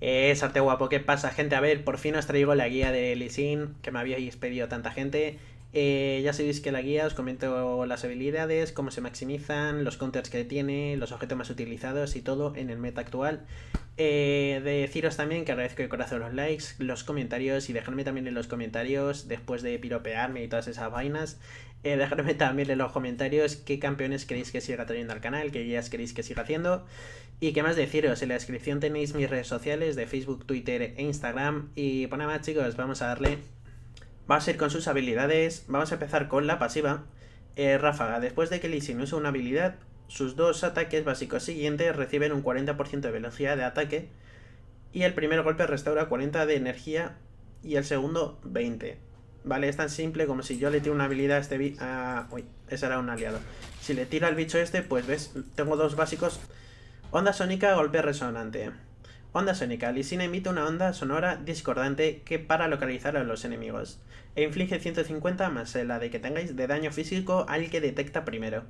Es arte guapo, ¿qué pasa, gente? A ver, por fin os traigo la guía de Lisin que me habíais pedido tanta gente. Eh, ya sabéis que la guía os comento las habilidades, cómo se maximizan, los counters que tiene, los objetos más utilizados y todo en el meta actual. Eh, deciros también que agradezco de corazón los likes, los comentarios y dejarme también en los comentarios después de piropearme y todas esas vainas. Eh, dejadme también en los comentarios qué campeones queréis que siga trayendo al canal, qué guías queréis que siga haciendo. Y qué más deciros, en la descripción tenéis mis redes sociales de Facebook, Twitter e Instagram. Y pues nada más chicos, vamos a darle... Va a ser con sus habilidades, vamos a empezar con la pasiva. Eh, ráfaga, después de que Lissin use una habilidad, sus dos ataques básicos siguientes reciben un 40% de velocidad de ataque y el primer golpe restaura 40 de energía y el segundo 20. ¿vale? Es tan simple como si yo le tiro una habilidad a este bicho... uy, ese era un aliado. Si le tira al bicho este, pues ves, tengo dos básicos. Onda sónica, golpe resonante. Onda sónica. Lisina emite una onda sonora discordante que para localizar a los enemigos. E inflige 150 más la de que tengáis de daño físico al que detecta primero.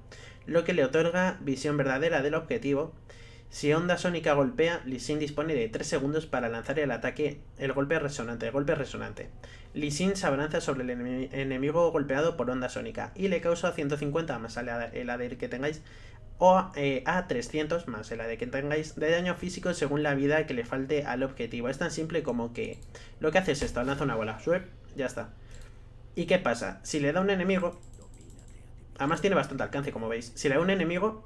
Lo que le otorga visión verdadera del objetivo si onda sónica golpea, Lee dispone de 3 segundos para lanzar el ataque, el golpe resonante, el golpe resonante. Lee se abalanza sobre el enemigo golpeado por onda sónica y le causa 150 más el, el que tengáis o eh, a 300 más el AD que tengáis de daño físico según la vida que le falte al objetivo. Es tan simple como que lo que hace es esto, lanza una bola, sube, ya está. ¿Y qué pasa? Si le da un enemigo, además tiene bastante alcance como veis, si le da un enemigo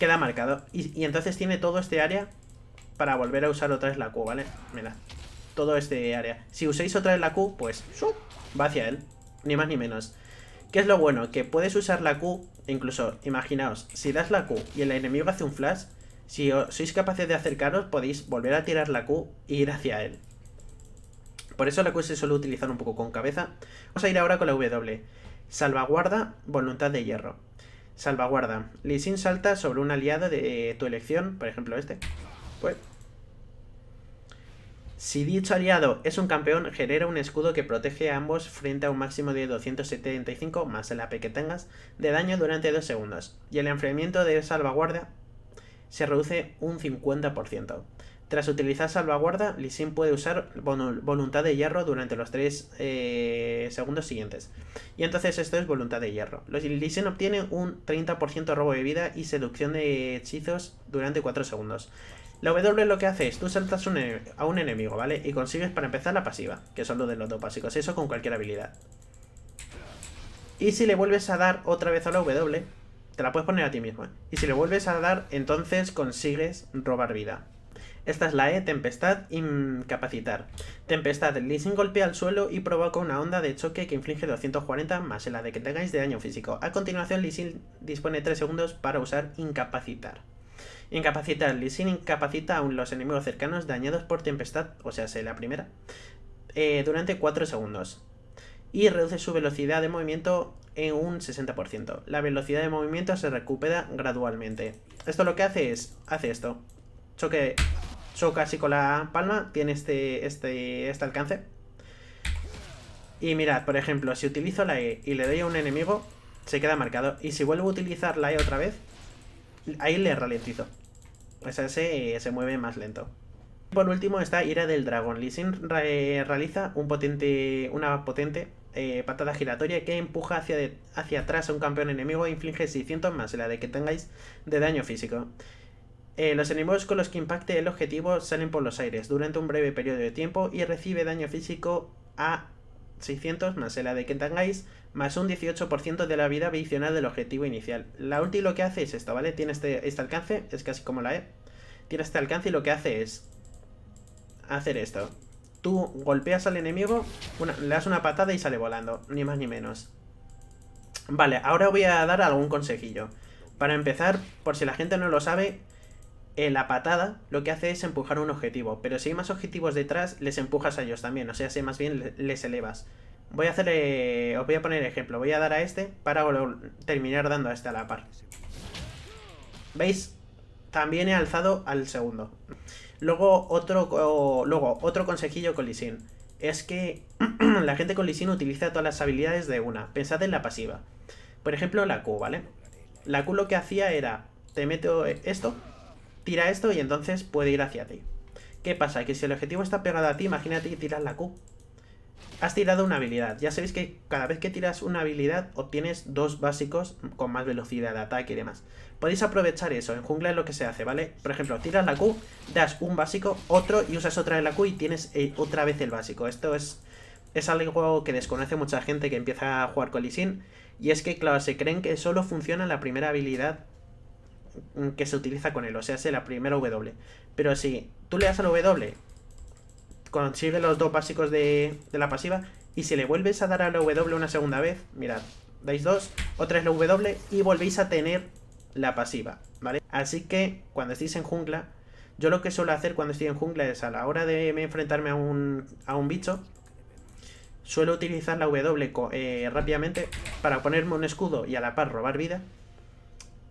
Queda marcado. Y, entonces tiene todo este área para volver a usar otra vez la Q, ¿vale? Mira, todo este área. Si uséis otra vez la Q, pues ¡sup! va hacia él. Ni más ni menos. ¿Qué es lo bueno? Que puedes usar la Q, incluso, imaginaos, si das la Q y el enemigo hace un flash, si sois capaces de acercaros, podéis volver a tirar la Q e ir hacia él. Por eso la Q se suele utilizar un poco con cabeza. Vamos a ir ahora con la W. Salvaguarda, voluntad de hierro. Salvaguarda. Lee Sin salta sobre un aliado de tu elección, por ejemplo este. Pues... Si dicho aliado es un campeón, genera un escudo que protege a ambos frente a un máximo de 275 más el AP que tengas de daño durante 2 segundos. Y el enfriamiento de salvaguarda se reduce un 50%. Tras utilizar salvaguarda, Lisin puede usar voluntad de hierro durante los 3 eh, segundos siguientes. Y entonces esto es voluntad de hierro. Lisin obtiene un 30% robo de vida y seducción de hechizos durante 4 segundos. La W lo que hace es, tú saltas a un enemigo, ¿vale? Y consigues para empezar la pasiva, que son los de los dos básicos, eso con cualquier habilidad. Y si le vuelves a dar otra vez a la W, te la puedes poner a ti mismo. ¿eh? Y si le vuelves a dar, entonces consigues robar vida. Esta es la E, Tempestad, Incapacitar. Tempestad, Lysin golpea al suelo y provoca una onda de choque que inflige 240 más la de que tengáis de daño físico. A continuación, Lysin dispone 3 segundos para usar Incapacitar. Incapacitar, Lysin incapacita a los enemigos cercanos dañados por Tempestad, o sea, sea la primera, eh, durante 4 segundos. Y reduce su velocidad de movimiento en un 60%. La velocidad de movimiento se recupera gradualmente. Esto lo que hace es, hace esto. Choque casi con la palma tiene este, este, este alcance. Y mirad, por ejemplo, si utilizo la E y le doy a un enemigo, se queda marcado. Y si vuelvo a utilizar la E otra vez, ahí le ralentizo. Pues ese se mueve más lento. Por último está Ira del Dragón. Lee realiza un potente, una potente eh, patada giratoria que empuja hacia, hacia atrás a un campeón enemigo e inflige 600 más la de que tengáis de daño físico. Eh, los enemigos con los que impacte el objetivo salen por los aires durante un breve periodo de tiempo y recibe daño físico a 600 más el de que tengáis, más un 18% de la vida adicional del objetivo inicial. La ulti lo que hace es esto, ¿vale? Tiene este, este, alcance, es casi como la E. Tiene este alcance y lo que hace es hacer esto. Tú golpeas al enemigo, le das una patada y sale volando, ni más ni menos. Vale, ahora voy a dar algún consejillo. Para empezar, por si la gente no lo sabe, en la patada lo que hace es empujar un objetivo, pero si hay más objetivos detrás, les empujas a ellos también, o sea, si más bien les elevas. Voy a hacer, os voy a poner ejemplo, voy a dar a este para terminar dando a este a la par. ¿Veis? También he alzado al segundo. Luego otro, luego, otro consejillo con Lisin. Es que la gente con Lisin utiliza todas las habilidades de una. Pensad en la pasiva. Por ejemplo, la Q, ¿vale? La Q lo que hacía era, te meto esto, tira esto y entonces puede ir hacia ti. ¿Qué pasa? Que si el objetivo está pegado a ti, imagínate que tiras la Q. Has tirado una habilidad. Ya sabéis que cada vez que tiras una habilidad obtienes dos básicos con más velocidad de ataque y demás. Podéis aprovechar eso. En jungla es lo que se hace, ¿vale? Por ejemplo, tiras la Q, das un básico, otro y usas otra de la Q y tienes eh, otra vez el básico. Esto es, es algo que desconoce mucha gente que empieza a jugar con Lee Sin, Y es que, claro, se creen que solo funciona la primera habilidad Mm, que se utiliza con él, o sea, es la primera W. Pero si tú le das a la W, consigue los dos básicos de, la pasiva, y si le vuelves a dar a la W una segunda vez, mirad, dais dos, otra es la W y volvéis a tener la pasiva, ¿vale? Así que cuando estéis en jungla, yo lo que suelo hacer cuando estoy en jungla es a la hora de enfrentarme a un, bicho, suelo utilizar la W eh, rápidamente para ponerme un escudo y a la par robar vida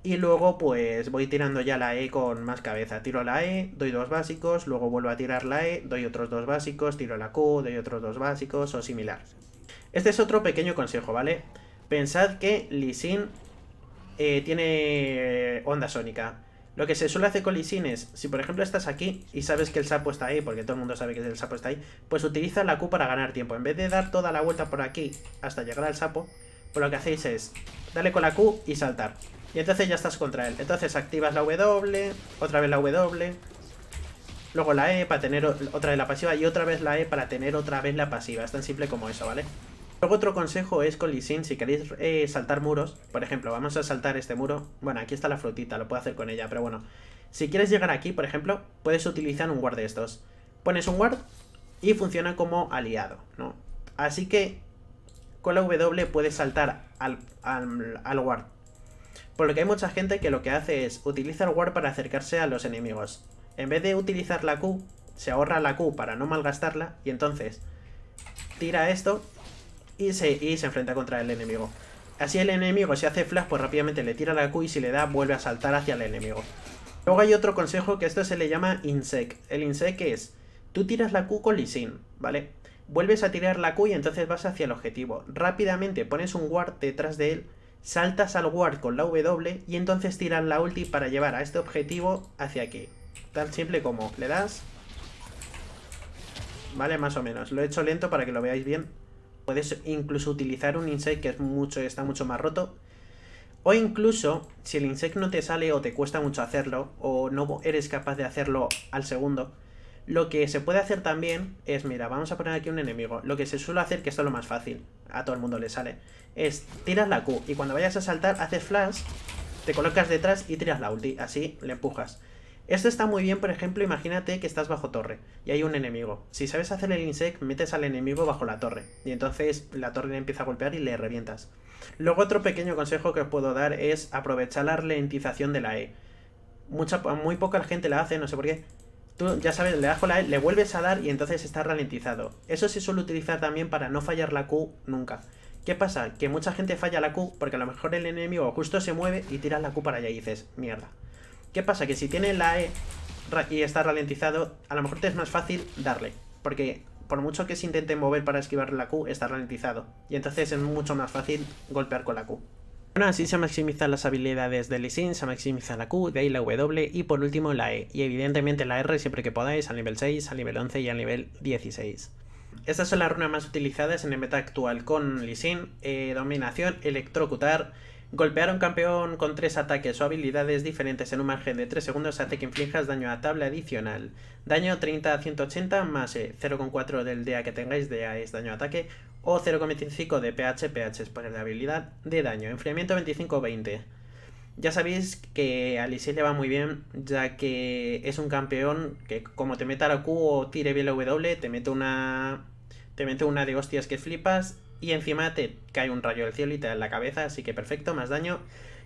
y luego pues voy tirando ya la E con más cabeza. Tiro la E, doy dos básicos, luego vuelvo a tirar la E, doy otros dos básicos, tiro la Q, doy otros dos básicos o similar. Este es otro pequeño consejo, ¿vale? Pensad que Lisin eh, tiene onda sónica. Lo que se suele hacer con Lisin es, si por ejemplo estás aquí y sabes que el sapo está ahí, porque todo el mundo sabe que el sapo está ahí, pues utiliza la Q para ganar tiempo. En vez de dar toda la vuelta por aquí hasta llegar al sapo, pues lo que hacéis es darle con la Q y saltar. Y entonces ya estás contra él. Entonces activas la W, otra vez la W, luego la E para tener otra vez la pasiva y otra vez la E para tener otra vez la pasiva. Es tan simple como eso, ¿vale? Luego otro consejo es con Lee Sin, si queréis eh, saltar muros, por ejemplo, vamos a saltar este muro. Bueno, aquí está la frutita, lo puedo hacer con ella, pero bueno. Si quieres llegar aquí, por ejemplo, puedes utilizar un guard de estos. Pones un guard y funciona como aliado, ¿no? Así que con la W puedes saltar al, al, ward. Por lo que hay mucha gente que lo que hace es utilizar el ward para acercarse a los enemigos. En vez de utilizar la Q, se ahorra la Q para no malgastarla y entonces tira esto y se, y se enfrenta contra el enemigo. Así el enemigo se hace flash pues rápidamente le tira la Q y si le da vuelve a saltar hacia el enemigo. Luego hay otro consejo que esto se le llama insect. El insect es, tú tiras la Q con Lee ¿vale? vuelves a tirar la Q y entonces vas hacia el objetivo. Rápidamente pones un ward detrás de él, saltas al ward con la W y entonces tiras la ulti para llevar a este objetivo hacia aquí. Tan simple como le das... Vale, más o menos. Lo he hecho lento para que lo veáis bien. Puedes incluso utilizar un insect que es mucho, está mucho más roto. O incluso, si el insect no te sale o te cuesta mucho hacerlo, o no eres capaz de hacerlo al segundo, lo que se puede hacer también es, mira, vamos a poner aquí un enemigo. Lo que se suele hacer, que esto es lo más fácil, a todo el mundo le sale, es tirar la Q y cuando vayas a saltar haces flash, te colocas detrás y tiras la ulti, así le empujas. Esto está muy bien, por ejemplo, imagínate que estás bajo torre y hay un enemigo. Si sabes hacer el insect, metes al enemigo bajo la torre y entonces la torre le empieza a golpear y le revientas. Luego otro pequeño consejo que os puedo dar es aprovechar la ralentización de la E. Mucha, muy poca gente la hace, no sé por qué, Tú ya sabes, le das con la E, le vuelves a dar y entonces está ralentizado. Eso se suele utilizar también para no fallar la Q nunca. ¿Qué pasa? Que mucha gente falla la Q porque a lo mejor el enemigo justo se mueve y tira la Q para allá y dices, mierda. ¿Qué pasa? Que si tiene la E y está ralentizado, a lo mejor te es más fácil darle. Porque por mucho que se intente mover para esquivar la Q, está ralentizado. Y entonces es mucho más fácil golpear con la Q. Bueno, así se maximizan las habilidades de Lee se maximiza la Q, de ahí la W y por último la E. Y evidentemente la R siempre que podáis al nivel 6, al nivel 11 y al nivel 16. Estas son las runas más utilizadas en el meta actual con Lee Sin, eh, dominación, electrocutar, Golpear a un campeón con tres ataques o habilidades diferentes en un margen de 3 segundos hace que inflijas daño a tabla adicional. Daño 30 a 180 más 0,4 eh, del DA que tengáis, DA es daño a ataque, o 0,25 de pH, pH es poner de habilidad, de daño. Enfriamiento 25-20. Ya sabéis que a le va muy bien, ya que es un campeón que como te meta la Q o tire bien la W, te mete una, te mete una de hostias que flipas y encima te cae un rayo del cielo y te da en la cabeza, así que perfecto, más daño.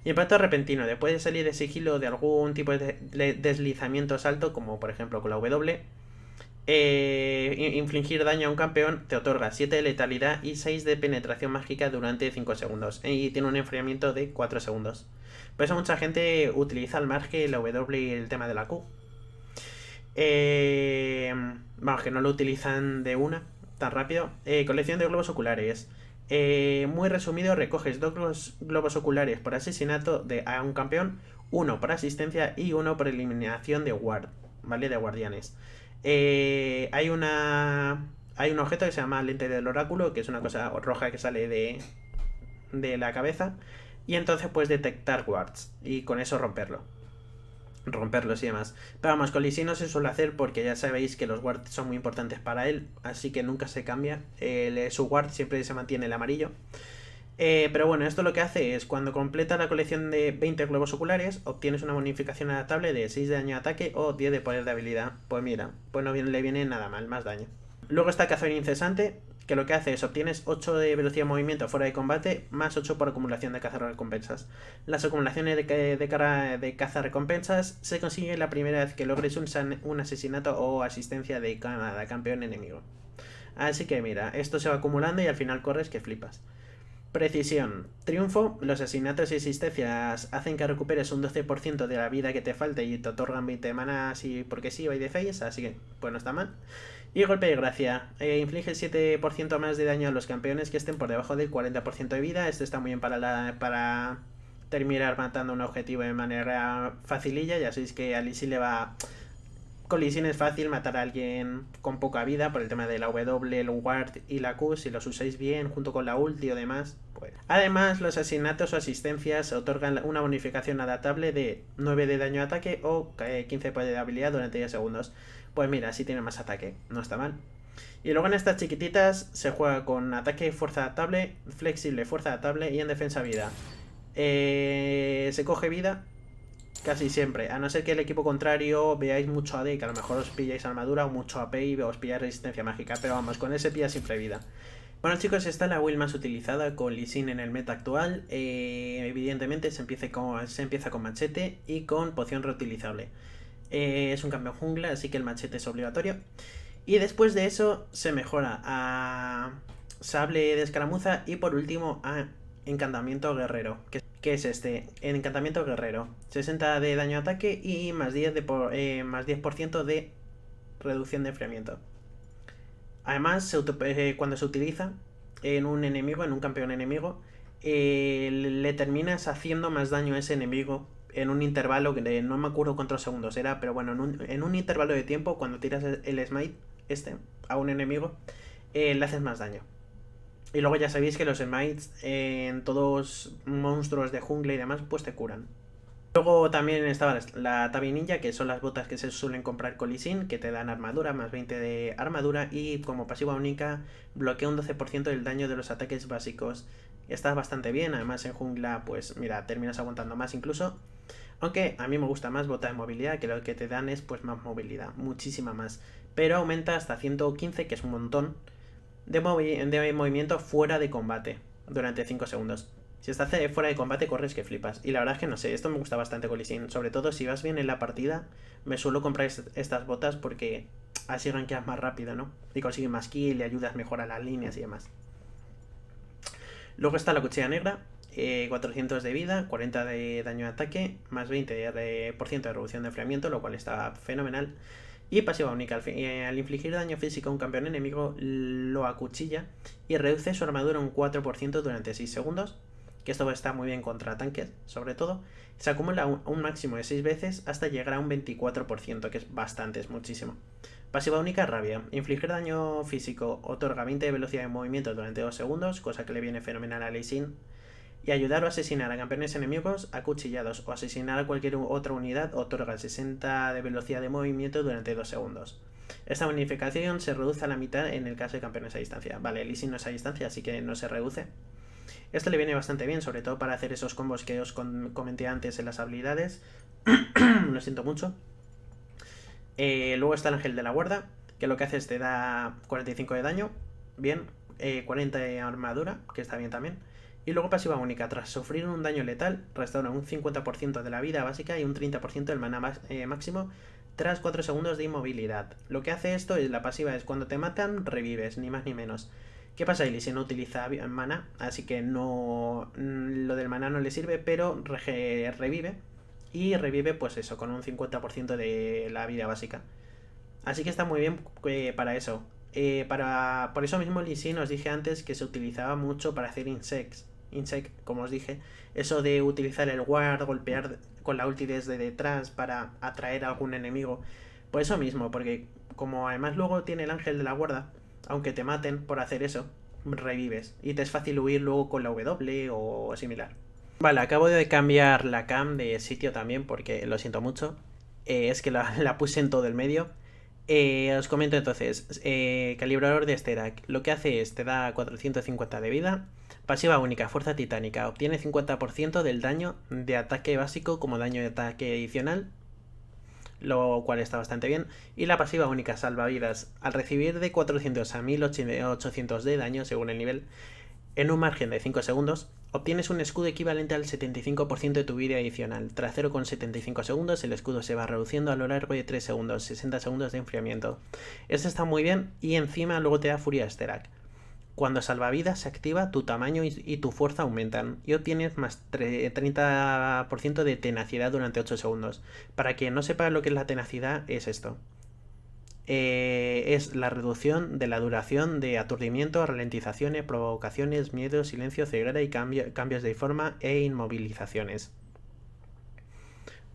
Y impacto repentino, después de salir de sigilo de algún tipo de deslizamiento salto, como por ejemplo con la W, eh, infligir daño a un campeón te otorga 7 de letalidad y 6 de penetración mágica durante 5 segundos. Eh, y tiene un enfriamiento de 4 segundos. Por eso mucha gente utiliza al margen la W y el tema de la Q. Eh, vamos, que no lo utilizan de una tan rápido. colección de globos oculares. muy resumido, recoges dos globos oculares por asesinato de, a un campeón, uno por asistencia y uno por eliminación de guard, ¿vale? De guardianes. Eh, hay una. Hay un objeto que se llama lente del oráculo, que es una cosa roja que sale de, la cabeza. Y entonces puedes detectar wards y con eso romperlo. Romperlos y demás. Pero vamos, con Lee no se suele hacer porque ya sabéis que los wards son muy importantes para él. Así que nunca se cambia. Eh, su ward siempre se mantiene el amarillo. Eh, pero bueno, esto lo que hace es cuando completa la colección de 20 globos oculares, obtienes una bonificación adaptable de 6 de daño de ataque o 10 de poder de habilidad. Pues mira, pues no le viene nada mal, más daño. Luego está Cazador Incesante, que lo que hace es obtienes 8 de velocidad de movimiento fuera de combate, más 8 por acumulación de recompensas. Las acumulaciones de, de, recompensas se consiguen la primera vez que logres un, un asesinato o asistencia de cada campeón enemigo. Así que mira, esto se va acumulando y al final corres que flipas. Precisión. Triunfo. Los asesinatos y existencias hacen que recuperes un 12% de la vida que te falte y te otorgan 20 manas y porque sí, de face, así que pues no está mal. Y golpe de gracia. Eh, inflige 7% más de daño a los campeones que estén por debajo del 40% de vida. Esto está muy bien para, para terminar matando un objetivo de manera facililla. Ya sabéis que a Lizzie le va colisión es fácil matar a alguien con poca vida por el tema de la W, el ward y la Q, si los usáis bien junto con la ulti o demás. Pues. Además, los asesinatos o asistencias otorgan una bonificación adaptable de 9 de daño de ataque o 15 eh, de habilidad durante 10 segundos. Pues mira, si tiene más ataque, no está mal. Y luego en estas chiquititas se juega con ataque fuerza adaptable, flexible fuerza adaptable y en defensa vida. Eh, se coge vida Casi siempre, a no ser que el equipo contrario veáis mucho AD, que a lo mejor os pilláis armadura o mucho AP y os pilláis resistencia mágica, pero vamos, con ese pilla siempre vida. Bueno chicos, esta es la Will más utilizada con Lee en el meta actual, eh, evidentemente se empieza, con, se empieza con machete y con poción reutilizable. Eh, es un cambio jungla, así que el machete es obligatorio. Y después de eso se mejora a sable de escaramuza y por último a encantamiento guerrero, que que es este, Encantamiento Guerrero. 60 de daño ataque y más 10%, de eh, de reducción de enfriamiento. Además, eh, cuando se utiliza en un enemigo, en un campeón enemigo, eh, le terminas haciendo más daño a ese enemigo en un intervalo no me acuerdo cuántos segundos era, pero bueno, en un, en un intervalo de tiempo, cuando tiras el smite este a un enemigo, le haces más daño. Y luego ya sabéis que los smites en todos monstruos de jungla y demás, pues te curan. Luego también estaba la, Tabi Ninja, que son las botas que se suelen comprar con que te dan armadura, más 20 de armadura y como pasiva única bloquea un 12% del daño de los ataques básicos. Está bastante bien, además en jungla, pues mira, terminas aguantando más incluso. Aunque a mí me gusta más bota de movilidad, que lo que te dan es pues más movilidad, muchísima más. Pero aumenta hasta 115, que es un montón de, movimiento fuera de combate durante 5 segundos. Si estás eh, fuera de combate, corres que flipas. Y la verdad es que no sé, esto me gusta bastante con Sobre todo si vas bien en la partida, me suelo comprar estas botas porque así rankeas más rápido, ¿no? Y consigues más kill, le ayudas mejor a las líneas y demás. Luego está la cuchilla negra, 400 eh, de vida, 40 de daño de ataque, más 20% de reducción de enfriamiento, lo cual está fenomenal y pasiva única. Eh, al, infligir daño físico a un campeón enemigo, lo acuchilla y reduce su armadura un 4% durante 6 segundos, que esto está muy bien contra tanques, sobre todo. Se acumula un, máximo de 6 veces hasta llegar a un 24%, que es bastante, es muchísimo. Pasiva única, rabia. Infligir daño físico otorga 20 de velocidad de movimiento durante 2 segundos, cosa que le viene fenomenal a Lee y ayudar o asesinar a campeones enemigos acuchillados o asesinar a cualquier otra unidad otorga 60 de velocidad de movimiento durante 2 segundos. Esta bonificación se reduce a la mitad en el caso de campeones a distancia. Vale, el Easy no es a distancia, así que no se reduce. Esto le viene bastante bien, sobre todo para hacer esos combos que os comenté antes en las habilidades. lo siento mucho. Eh, luego está el ángel de la guarda, que lo que hace es te da 45 de daño, bien, 40 eh, de armadura, que está bien también. Y luego pasiva única, tras sufrir un daño letal, restaura un 50% de la vida básica y un 30% del mana eh, máximo tras 4 segundos de inmovilidad. Lo que hace esto es la pasiva es cuando te matan, revives, ni más ni menos. ¿Qué pasa? si no utiliza mana, así que no mm, lo del mana no le sirve, pero revive. Y revive, pues eso, con un 50% de la vida básica. Así que está muy bien eh, para eso. Eh, para, por eso mismo Lisi nos dije antes que se utilizaba mucho para hacer insects Insect, como os dije, eso de utilizar el guard, golpear con la ulti desde detrás para atraer a algún enemigo. pues eso mismo, porque como además luego tiene el ángel de la guarda, aunque te maten por hacer eso, revives y te es fácil huir luego con la W o similar. Vale, acabo de cambiar la cam de sitio también porque lo siento mucho. Eh, es que la, puse en todo el medio. Eh, os comento entonces, eh, calibrador de Sterak lo que hace es te da 450 de vida Pasiva única, fuerza titánica. Obtiene 50% del daño de ataque básico como daño de ataque adicional, lo cual está bastante bien. Y la pasiva única, salvavidas. Al recibir de 400 a 1800 de daño, según el nivel, en un margen de 5 segundos, obtienes un escudo equivalente al 75% de tu vida adicional. Tras 0,75 segundos, el escudo se va reduciendo a lo largo de 3 segundos, 60 segundos de enfriamiento. Eso está muy bien y encima luego te da Furia Sterak. Cuando salvavidas se activa, tu tamaño y, tu fuerza aumentan y obtienes más 30% de tenacidad durante 8 segundos. Para quien no sepa lo que es la tenacidad, es esto. Eh, es la reducción de la duración de aturdimiento, ralentizaciones, provocaciones, miedo, silencio, ceguera y cambios de forma e inmovilizaciones.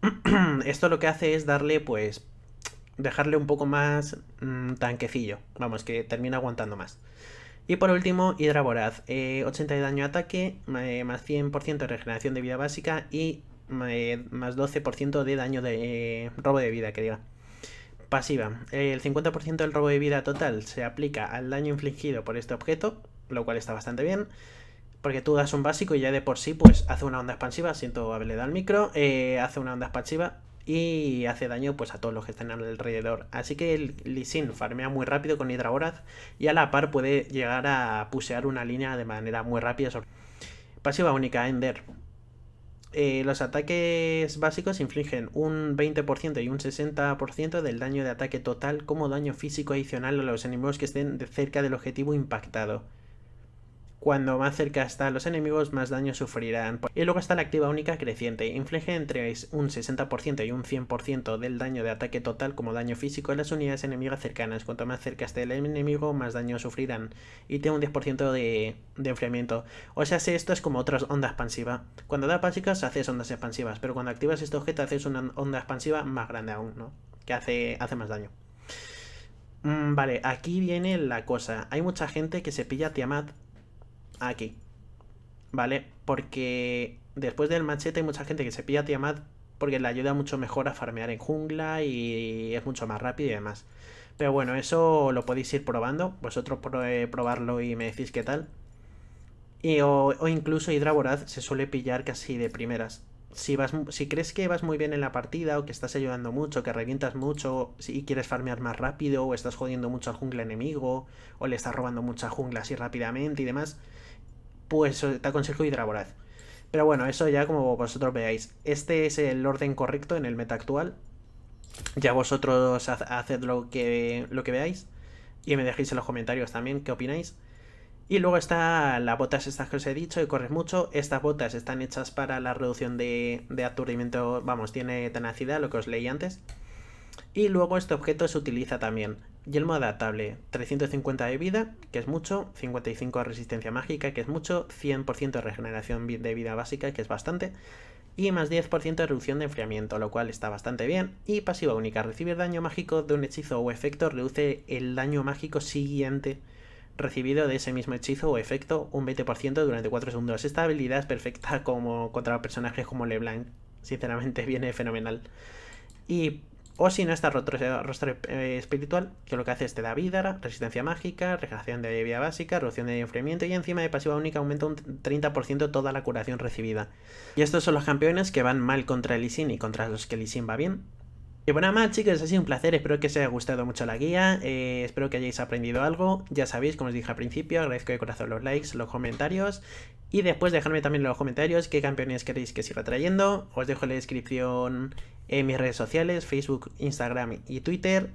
Esto lo que hace es darle, pues, dejarle un poco más mm, tanquecillo, vamos, que termina aguantando más. Y por último, Hidra Voraz, 80 eh, de daño ataque, eh, más 100% de regeneración de vida básica y eh, más 12% de daño de robo de vida, que diga. Pasiva, el 50% del robo de vida total se aplica al daño infligido por este objeto, lo cual está bastante bien. Porque tú das un básico y ya de por sí, pues hace una onda expansiva, siento dado al micro, hace una onda expansiva, y hace daño pues a todos los que están alrededor. Así que el Lee farmea muy rápido con Hidragoraz y a la par puede llegar a pusear una línea de manera muy rápida. sobre Pasiva única Ender. Eh, los ataques básicos infligen un 20% y un 60% del daño de ataque total como daño físico adicional a los enemigos que estén de cerca del objetivo impactado. Cuando más cerca está, los enemigos, más daño sufrirán. Y luego está la activa única creciente. Inflige entre un 60% y un 100% del daño de ataque total como daño físico en las unidades enemigas cercanas. Cuanto más cerca esté el enemigo, más daño sufrirán. Y tiene un 10% de, de enfriamiento. O sea, si esto es como otra onda expansiva. Cuando da básicas, haces ondas expansivas. Pero cuando activas este objeto, haces una onda expansiva más grande aún, ¿no? Que hace, hace más daño. Mm, vale, aquí viene la cosa. Hay mucha gente que se pilla Tiamat aquí. ¿Vale? Porque después del machete hay mucha gente que se pilla a Tiamat porque le ayuda mucho mejor a farmear en jungla y es mucho más rápido y demás. Pero bueno, eso lo podéis ir probando. Vosotros eh, probarlo y me decís qué tal. o, incluso Hydra se suele pillar casi de primeras. Si, vas, si crees que vas muy bien en la partida o que estás ayudando mucho, que revientas mucho y quieres farmear más rápido o estás jodiendo mucho al jungla enemigo o le estás robando mucha jungla así rápidamente y demás, pues te aconsejo Hidraboraz. Pero bueno, eso ya como vosotros veáis. Este es el orden correcto en el meta actual. Ya vosotros haced lo que, lo que veáis. Y me dejéis en los comentarios también qué opináis. Y luego está las botas estas que os he dicho, Y corres mucho. Estas botas están hechas para la reducción de, de aturdimiento, vamos, tiene tenacidad, lo que os leí antes. Y luego este objeto se utiliza también. Yelmo adaptable, 350 de vida, que es mucho, 55 de resistencia mágica, que es mucho, 100% de regeneración de vida básica, que es bastante, y más 10% de reducción de enfriamiento, lo cual está bastante bien. Y pasiva única, recibir daño mágico de un hechizo o efecto reduce el daño mágico siguiente recibido de ese mismo hechizo o efecto un 20% durante 4 segundos. Esta habilidad es perfecta como contra personajes como LeBlanc, sinceramente viene fenomenal. Y o si no está rostro, rostro eh, espiritual, que lo que hace es te da vida, resistencia mágica, regeneración de vida básica, reducción de enfriamiento y encima de pasiva única aumenta un 30% toda la curación recibida. Y estos son los campeones que van mal contra el Isin y contra los que el Isin va bien. Y bueno, más chicos, ha sido un placer, espero que os haya gustado mucho la guía, eh, espero que hayáis aprendido algo, ya sabéis, como os dije al principio, agradezco de corazón los likes, los comentarios, y después dejadme también en los comentarios qué campeones queréis que siga trayendo, os dejo en la descripción en mis redes sociales, Facebook, Instagram y Twitter.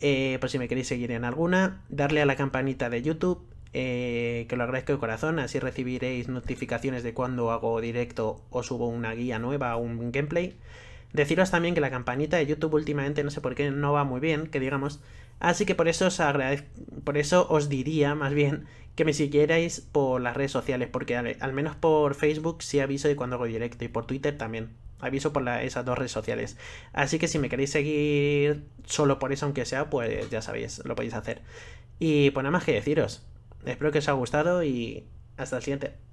Eh, por si me queréis seguir en alguna, darle a la campanita de YouTube, eh, que lo agradezco de corazón, así recibiréis notificaciones de cuando hago directo o subo una guía nueva o un gameplay. Deciros también que la campanita de YouTube últimamente no sé por qué no va muy bien, que digamos, así que por eso os agradezco, por eso os diría más bien que me siguierais por las redes sociales, porque al, al menos por Facebook sí aviso de cuando hago directo y por Twitter también aviso por esas dos redes sociales. Así que si me queréis seguir solo por eso, aunque sea, pues ya sabéis, lo podéis hacer. Y pues nada más que deciros. Espero que os haya gustado y hasta el siguiente.